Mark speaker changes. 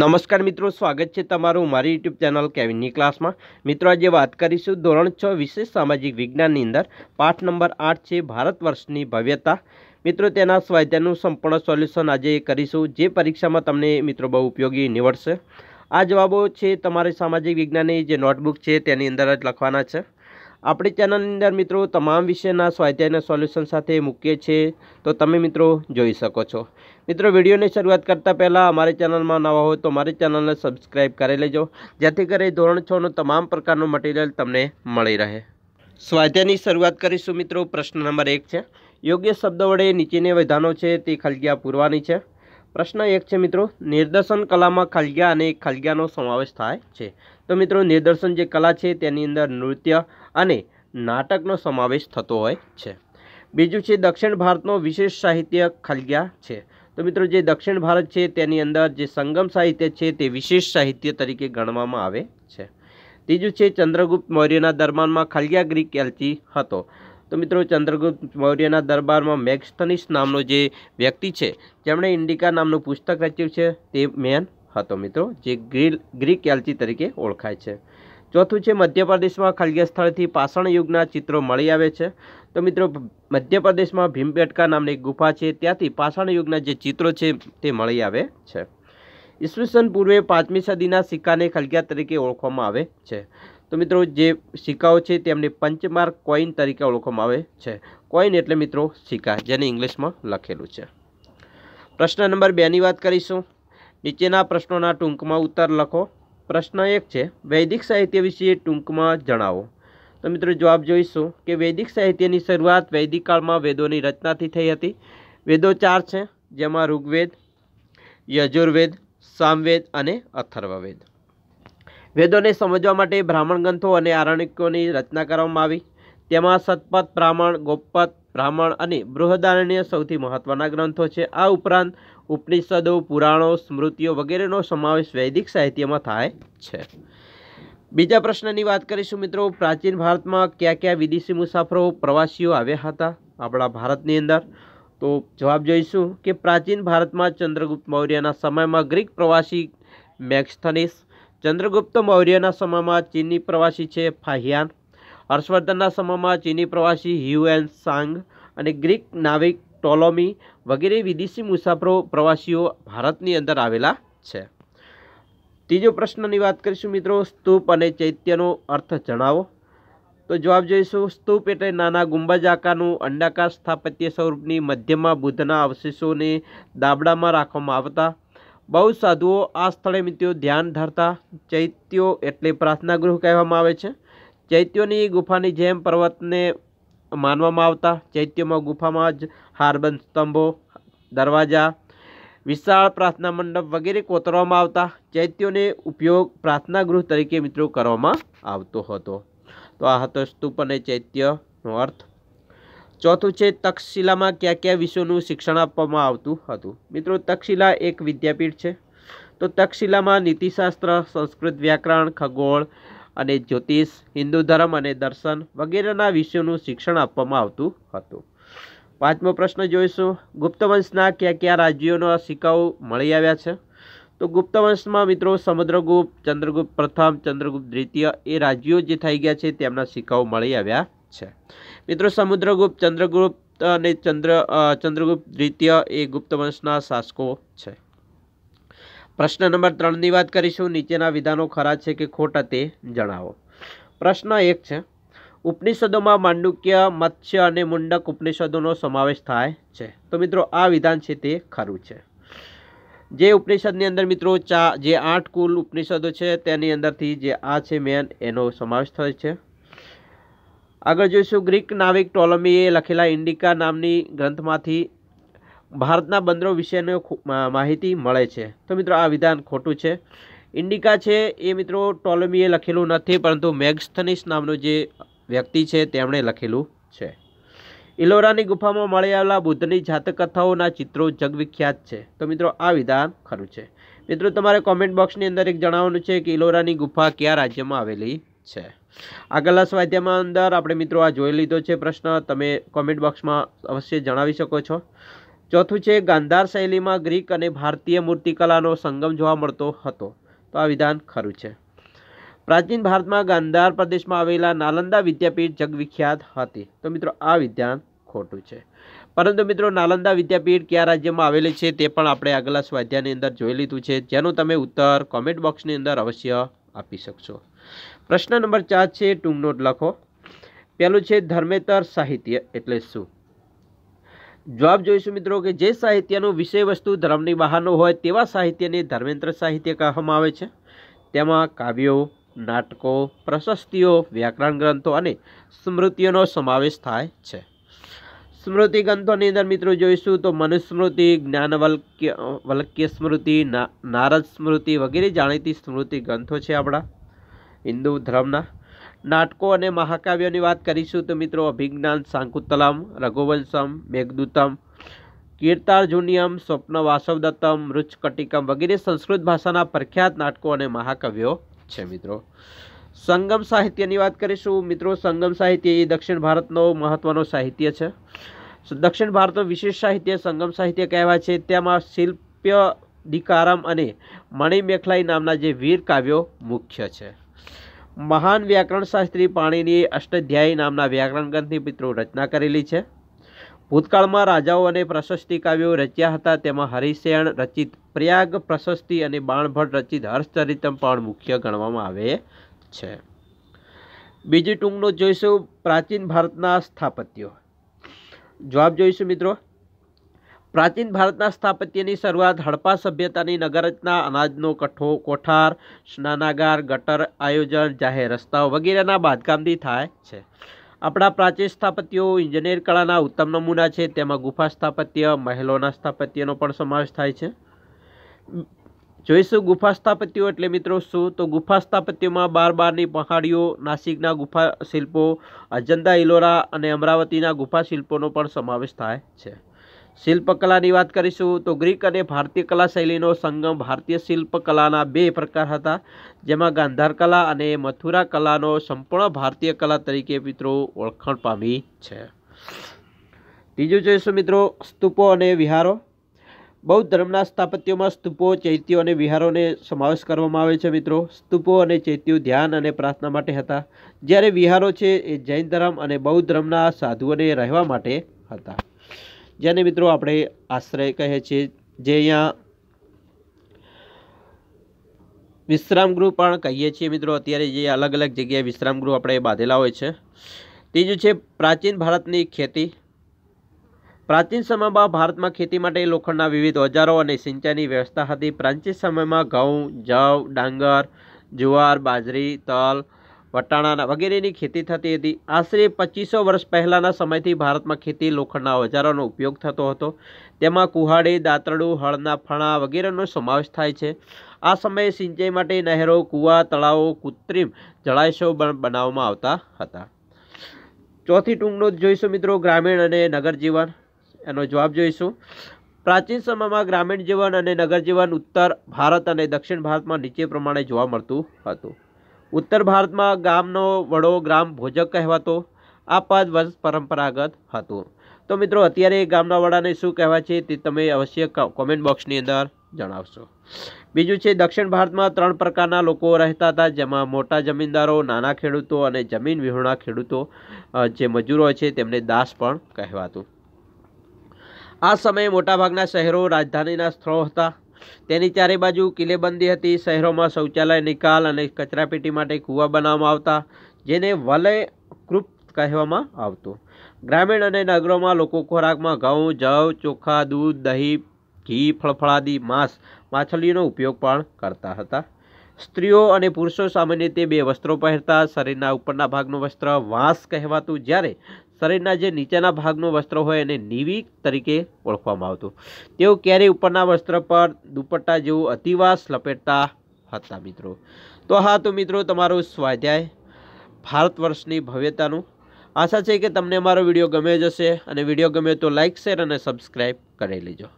Speaker 1: નમસ્કાર મિત્રો સ્વાગત છે તમારું મારી યુટ્યુબ ચેનલ કેવિનની ક્લાસમાં મિત્રો આજે વાત કરીશું ધોરણ છ વિશેષ સામાજિક વિજ્ઞાનની અંદર પાઠ નંબર આઠ છે ભારત વર્ષની ભવ્યતા મિત્રો તેના સ્વાધ્યાયનું સંપૂર્ણ સોલ્યુશન આજે કરીશું જે પરીક્ષામાં તમને મિત્રો બહુ ઉપયોગી નીવડશે આ જવાબો છે તમારે સામાજિક વિજ્ઞાનની જે નોટબુક છે તેની અંદર જ લખવાના છે આપણી ચેનલની અંદર મિત્રો તમામ વિષયના સ્વાધ્યાયના સોલ્યુશન સાથે મૂકીએ છીએ તો તમે મિત્રો જોઈ શકો છો મિત્રો વિડીયોની શરૂઆત કરતાં પહેલાં અમારી ચેનલમાં નવા હોય તો અમારી ચેનલને સબસ્ક્રાઈબ કરી લેજો જેથી કરી ધોરણ છનું તમામ પ્રકારનું મટીરિયલ તમને મળી રહે સ્વાધ્યાયની શરૂઆત કરીશું મિત્રો પ્રશ્ન નંબર એક છે યોગ્ય શબ્દ વડે નીચેની વિધાનો છે તે ખલગિયા પૂરવાની છે પ્રશ્ન એક છે મિત્રો નિર્દેશન કલામાં ખલગિયા અને ખલગિયાનો સમાવેશ થાય છે તો મિત્રો નિદર્શન જે કલા છે તેની અંદર નૃત્ય અને નાટકનો સમાવેશ થતો હોય છે બીજું છે દક્ષિણ ભારતનો વિશેષ સાહિત્ય ખલગ્યા છે તો મિત્રો જે દક્ષિણ ભારત છે તેની અંદર જે સંગમ સાહિત્ય છે તે વિશેષ સાહિત્ય તરીકે ગણવામાં આવે છે ત્રીજું છે ચંદ્રગુપ્ત મૌર્યના દરબારમાં ખલગ્યા ગ્રીક એલચી હતો તો મિત્રો ચંદ્રગુપ્ત મૌર્યના દરબારમાં મેક્સ્થનિસ નામનો જે વ્યક્તિ છે જેમણે ઇન્ડિકા નામનું પુસ્તક રચ્યું છે તે મેન હતો મિત્રો જે ગ્રીલ ગ્રીક એલચી તરીકે ઓળખાય છે ચોથું છે મધ્યપ્રદેશમાં ખલગ્ય સ્થળથી પાષણ યુગના ચિત્રો મળી આવે છે તો મિત્રો મધ્યપ્રદેશમાં ભીમબેટકા નામની એક ગુફા છે ત્યાંથી પાષાણ યુગના જે ચિત્રો છે તે મળી આવે છે ઈસવીસન પૂર્વે પાંચમી સદીના સિક્કાને ખલગ્યા તરીકે ઓળખવામાં આવે છે તો મિત્રો જે સિક્કાઓ છે તેમને પંચમાર્ક કોઈન તરીકે ઓળખવામાં આવે છે કોઈન એટલે મિત્રો સિક્કા જેને ઇંગ્લિશમાં લખેલું છે પ્રશ્ન નંબર બેની વાત કરીશું નીચેના પ્રશ્નોના ટૂંકમાં ઉત્તર લખો પ્રશ્ન એક છે વૈદિક સાહિત્ય વિશે ટૂંકમાં જણાવો તો મિત્રો જવાબ જોઈશું કે વૈદિક સાહિત્યની શરૂઆત વૈદિક કાળમાં વેદોની રચનાથી થઈ હતી વેદો ચાર છે જેમાં ઋગ્વેદ યજુર્વેદ સામવેદ અને અથર્વવેદ વેદોને સમજવા માટે બ્રાહ્મણ ગ્રંથો અને આરણ્યકોની રચના કરવામાં આવી તેમાં સતપથ બ્રાહ્મણ ગોપપથ બ્રાહ્મણ અને બૃહદારણ્ય સૌથી મહત્વના ગ્રંથો છે આ ઉપરાંત ઉપનિષદો પુરાણો સ્મૃતિઓ વગેરેનો સમાવેશ વૈદિક સાહિત્યમાં થાય છે બીજા પ્રશ્નની વાત કરીશું મિત્રો પ્રાચીન ભારતમાં કયા કયા વિદેશી મુસાફરો પ્રવાસીઓ આવ્યા હતા આપણા ભારતની અંદર તો જવાબ જોઈશું કે પ્રાચીન ભારતમાં ચંદ્રગુપ્ત મૌર્યના સમયમાં ગ્રીક પ્રવાસી મેક્સ્થનીસ ચંદ્રગુપ્ત મૌર્યના સમયમાં ચીની પ્રવાસી છે ફાહિયાન હર્ષવર્ધનના સમયમાં ચીની પ્રવાસી હ્યુએન સાંગ અને ગ્રીક નાવિક ટોલોમી વગેરે વિદેશી મુસાફરો પ્રવાસીઓ ભારતની અંદર આવેલા છે ત્રીજો પ્રશ્નની વાત કરીશું મિત્રો સ્તૂપ અને ચૈત્યનો અર્થ જણાવો તો જવાબ જોઈશું સ્તૂપ એટલે નાના ગુંબજ આકારનું અંડાકાર સ્થાપત્ય સ્વરૂપની મધ્યમાં બુદ્ધના અવશેષોને દાબડામાં રાખવામાં આવતા બહુ સાધુઓ આ સ્થળે મિત્રો ધ્યાન ધરતા ચૈત્યો એટલે પ્રાર્થના ગૃહ કહેવામાં આવે છે ચૈત્યોની ગુફાની જેમ પર્વતને માનવામાં આવતા ચૈત્યોમાં ગુફામાં જ હારબંધ સ્તંભો દરવાજા વિશાળ પ્રાર્થના મંડપ વગેરે કોતરવામાં આવતા ચૈત્યોને ઉપયોગ પ્રાર્થના ગૃહ તરીકે મિત્રો કરવામાં આવતો હતો તો આ હતો સ્તૂપ અને ચૈત્યનો અર્થ ચોથું છે તક્ષશિલામાં કયા કયા વિષયોનું શિક્ષણ આપવામાં આવતું હતું મિત્રો તક્ષશિલા એક વિદ્યાપીઠ છે તો તક્ષશિલામાં નીતિશાસ્ત્ર સંસ્કૃત વ્યાકરણ ખગોળ અને જ્યોતિષ હિન્દુ ધર્મ અને દર્શન વગેરેના વિષયોનું શિક્ષણ આપવામાં આવતું હતું પાંચમો પ્રશ્ન જોઈશું ગુપ્ત વંશના કયા કયા રાજ્યોના સિક્કાઓ મળી આવ્યા છે તો ગુપ્ત વંશમાં મિત્રો સમુદ્રગુપ્ત ચંદ્રગુપ્ત પ્રથમ ચંદ્રગુપ્ત દ્વિતીય એ રાજ્યો જે થઈ ગયા છે તેમના સિક્કાઓ મળી આવ્યા છે મિત્રો સમુદ્રગુપ્ત ચંદ્રગુપ્ત અને ચંદ્ર ચંદ્રગુપ્ત દ્વિતીય એ ગુપ્ત વંશના શાસકો છે પ્રશ્ન નંબર ત્રણની વાત કરીશું નીચેના વિધાનો ખરા છે કે ખોટા તે જણાવો પ્રશ્ન એક છે ઉપનિષદોમાં માંડુક્ય મત્સ્ય અને મુંડક ઉપનિષદોનો સમાવેશ થાય છે તો મિત્રો આ વિધાન છે તે ખરું છે જે ઉપનિષદની અંદર મિત્રો ચા જે આઠ કુલ ઉપનિષદો છે તેની અંદરથી જે આ છે મેન એનો સમાવેશ થાય છે આગળ જોઈશું ગ્રીક નાવિક ટોલમીએ લખેલા ઇન્ડિકા નામની ગ્રંથમાંથી ભારતના બંદરો વિશેનો માહિતી મળે છે તો મિત્રો આ વિધાન ખોટું છે ઇન્ડિકા છે એ મિત્રો ટોલમીએ લખેલું નથી પરંતુ મેગસ્થનિસ નામનો જે વ્યક્તિ છે તેમણે લખેલું છે ઇલોરાની ગુફામાં મળી આવેલા બુદ્ધની જાતકથાઓના ચિત્રો જગવિખ્યાત છે તો મિત્રો આ વિધાન ખરું છે મિત્રો તમારે કોમેન્ટ બોક્સની અંદર એક જણાવવાનું છે કે ઇલોરાની ગુફા કયા રાજ્યમાં આવેલી છે આગળના સ્વાધ્યાયમાં અંદર આપણે મિત્રો આ જોઈ લીધો છે પ્રશ્ન તમે કોમેન્ટ બોક્સમાં અવશ્ય જણાવી શકો છો ચોથું છે ગાંધાર શૈલીમાં ગ્રીક અને ભારતીય મૂર્તિકલાનો સંગમ જોવા મળતો હતો તો આ વિધાન ખરું છે પ્રાચીન ભારતમાં ગાંધાર પ્રદેશમાં આવેલા નાલંદા વિદ્યાપીઠ જગવિખ્યાત હતી તો મિત્રો આ વિધાન ખોટું છે પરંતુ મિત્રો નાલંદા વિદ્યાપીઠ કયા રાજ્યમાં આવેલી છે તે પણ આપણે આગલા સ્વાધ્યાયની અંદર જોઈ લીધું છે જેનો તમે ઉત્તર કોમેન્ટ બોક્સની અંદર અવશ્ય આપી શકશો પ્રશ્ન નંબર ચાર છે ટૂંકનોટ લખો પહેલું છે ધર્મેતર સાહિત્ય એટલે શું જવાબ જોઈશું મિત્રો કે જે સાહિત્યનું વિષય વસ્તુ ધર્મની બહારનું હોય તેવા સાહિત્યને ધર્મેન્દ્ર સાહિત્ય કહેવામાં આવે છે તેમાં કાવ્યો નાટકો પ્રશસ્તિઓ વ્યાકરણ ગ્રંથો અને સ્મૃતિઓનો સમાવેશ થાય છે સ્મૃતિ ગ્રંથોની અંદર મિત્રો જોઈશું તો મનુસ્મૃતિ જ્ઞાનવલ્ક્ય વલ્ક્ય સ્મૃતિ નારદ સ્મૃતિ વગેરે જાણીતી સ્મૃતિ ગ્રંથો છે આપણા હિન્દુ ધર્મના નાટકો અને મહાકાવ્યોની વાત કરીશું તો મિત્રો અભિજ્ઞાન સાંકુતલમ રઘુવંશમ મેઘદૂતમ કીર્તાર્જુનિયમ વાસવદત્તમ રૂચકટિકમ વગેરે સંસ્કૃત ભાષાના પ્રખ્યાત નાટકો અને મહાકાવ્યો છે મિત્રો સંગમ સાહિત્યની વાત કરીશું મિત્રો સંગમ સાહિત્ય એ દક્ષિણ ભારતનો મહત્વનો સાહિત્ય છે દક્ષિણ ભારતનો વિશેષ સાહિત્ય સંગમ સાહિત્ય કહેવાય છે તેમાં શિલ્પ દિકારમ અને મણિમેખલાઈ નામના જે વીર કાવ્યો મુખ્ય છે મહાન વ્યાકરણશાસ્ત્રી પાણીની અષ્ટધ્યાયી નામના વ્યાકરણ ગ્રંથની પિત્રો રચના કરેલી છે ભૂતકાળમાં રાજાઓ અને પ્રશસ્તિ કાવ્યો રચ્યા હતા તેમાં હરિશેણ રચિત પ્રયાગ પ્રશસ્તિ અને બાણભટ્ટ રચિત હર્ષચરિતમ પણ મુખ્ય ગણવામાં આવે છે બીજી ટૂંકનો જોઈશું પ્રાચીન ભારતના સ્થાપત્યો જવાબ જોઈશું મિત્રો પ્રાચીન ભારતના સ્થાપત્યની શરૂઆત હડપા સભ્યતાની નગરચના અનાજનો કઠો કોઠાર સ્નાનાગાર ગટર આયોજન જાહેર રસ્તાઓ વગેરેના બાંધકામથી થાય છે આપણા પ્રાચીન સ્થાપત્યો ઇન્જિનિયર કળાના ઉત્તમ નમૂના છે તેમાં ગુફા સ્થાપત્ય મહેલોના સ્થાપત્યનો પણ સમાવેશ થાય છે જોઈશું ગુફા સ્થાપત્યો એટલે મિત્રો શું તો ગુફા સ્થાપત્યમાં બાર બારની પહાડીઓ નાસિકના ગુફા શિલ્પો અજંતા ઇલોરા અને અમરાવતીના ગુફા શિલ્પોનો પણ સમાવેશ થાય છે શિલ્પકલાની વાત કરીશું તો ગ્રીક અને ભારતીય કલા શૈલીનો સંગમ ભારતીય શિલ્પકલાના બે પ્રકાર હતા જેમાં ગાંધાર કલા અને મથુરા કલાનો સંપૂર્ણ ભારતીય કલા તરીકે મિત્રો ઓળખાણ પામી છે ત્રીજું જોઈશું મિત્રો સ્તૂપો અને વિહારો બૌદ્ધ ધર્મના સ્થાપત્યોમાં સ્તૂપો ચૈત્યો અને વિહારોને સમાવેશ કરવામાં આવે છે મિત્રો સ્તૂપો અને ચૈત્યો ધ્યાન અને પ્રાર્થના માટે હતા જ્યારે વિહારો છે એ જૈન ધર્મ અને બૌદ્ધ ધર્મના સાધુઓને રહેવા માટે હતા જેને મિત્રો આપણે આશ્રય કહે છે જે અહીંયા વિશ્રામ ગૃહ પણ કહીએ છીએ મિત્રો અત્યારે જે અલગ અલગ જગ્યાએ વિશ્રામ ગૃહ આપણે બાંધેલા હોય છે ત્રીજું છે પ્રાચીન ભારતની ખેતી પ્રાચીન સમયમાં ભારતમાં ખેતી માટે લોખંડના વિવિધ ઓજારો અને સિંચાઈની વ્યવસ્થા હતી પ્રાચીન સમયમાં ઘઉં જવ ડાંગર જુવાર બાજરી તલ વટાણાના વગેરેની ખેતી થતી હતી આશરે પચીસો વર્ષ પહેલાંના સમયથી ભારતમાં ખેતી લોખંડના ઓજારોનો ઉપયોગ થતો હતો તેમાં કુહાડી દાંતરડું હળના ફણા વગેરેનો સમાવેશ થાય છે આ સમયે સિંચાઈ માટે નહેરો કૂવા તળાવો કૃત્રિમ જળાશયો બનાવવામાં આવતા હતા ચોથી ટૂંકનો જોઈશું મિત્રો ગ્રામીણ અને નગર જીવન એનો જવાબ જોઈશું પ્રાચીન સમયમાં ગ્રામીણ જીવન અને નગર જીવન ઉત્તર ભારત અને દક્ષિણ ભારતમાં નીચે પ્રમાણે જોવા મળતું હતું ઉત્તર ભારતમાં ગામનો વડો ગ્રામ ભોજક કહેવાતો આ પદ વંશ પરંપરાગત હતું તો મિત્રો અત્યારે ગામના વડાને શું કહેવાય છે તે તમે અવશ્ય કોમેન્ટ બોક્સની અંદર જણાવશો બીજું છે દક્ષિણ ભારતમાં ત્રણ પ્રકારના લોકો રહેતા હતા જેમાં મોટા જમીનદારો નાના ખેડૂતો અને જમીન વિહોણા ખેડૂતો જે મજૂરો છે તેમને દાસ પણ કહેવાતું આ સમયે મોટાભાગના શહેરો રાજધાનીના સ્થળો હતા તેની ચારે બાજુ કિલ્લેબંધી હતી શહેરોમાં શૌચાલય નિકાલ અને કચરાપેટી માટે કૂવા બનાવવામાં આવતા જેને વલય કૃપ કહેવામાં આવતું ગ્રામીણ અને નગરોમાં લોકો ખોરાકમાં ઘઉં જવ ચોખા દૂધ દહીં ઘી ફળફળાદી માંસ માછલીનો ઉપયોગ પણ કરતા હતા સ્ત્રીઓ અને પુરુષો સામાન્ય રીતે બે વસ્ત્રો પહેરતા શરીરના ઉપરના ભાગનું વસ્ત્ર વાંસ કહેવાતું જ્યારે શરીરના જે નીચેના ભાગનું વસ્ત્ર હોય એને નીવી તરીકે ઓળખવામાં આવતું તેઓ ક્યારેય ઉપરના વસ્ત્ર પર દુપટ્ટા જેવું અતિવાસ લપેટતા હતા મિત્રો તો હા તો મિત્રો તમારું સ્વાધ્યાય ભારત વર્ષની ભવ્યતાનું આશા છે કે તમને મારો વિડીયો ગમે જશે અને વિડીયો ગમે તો લાઇક શેર અને સબસ્ક્રાઈબ કરી લેજો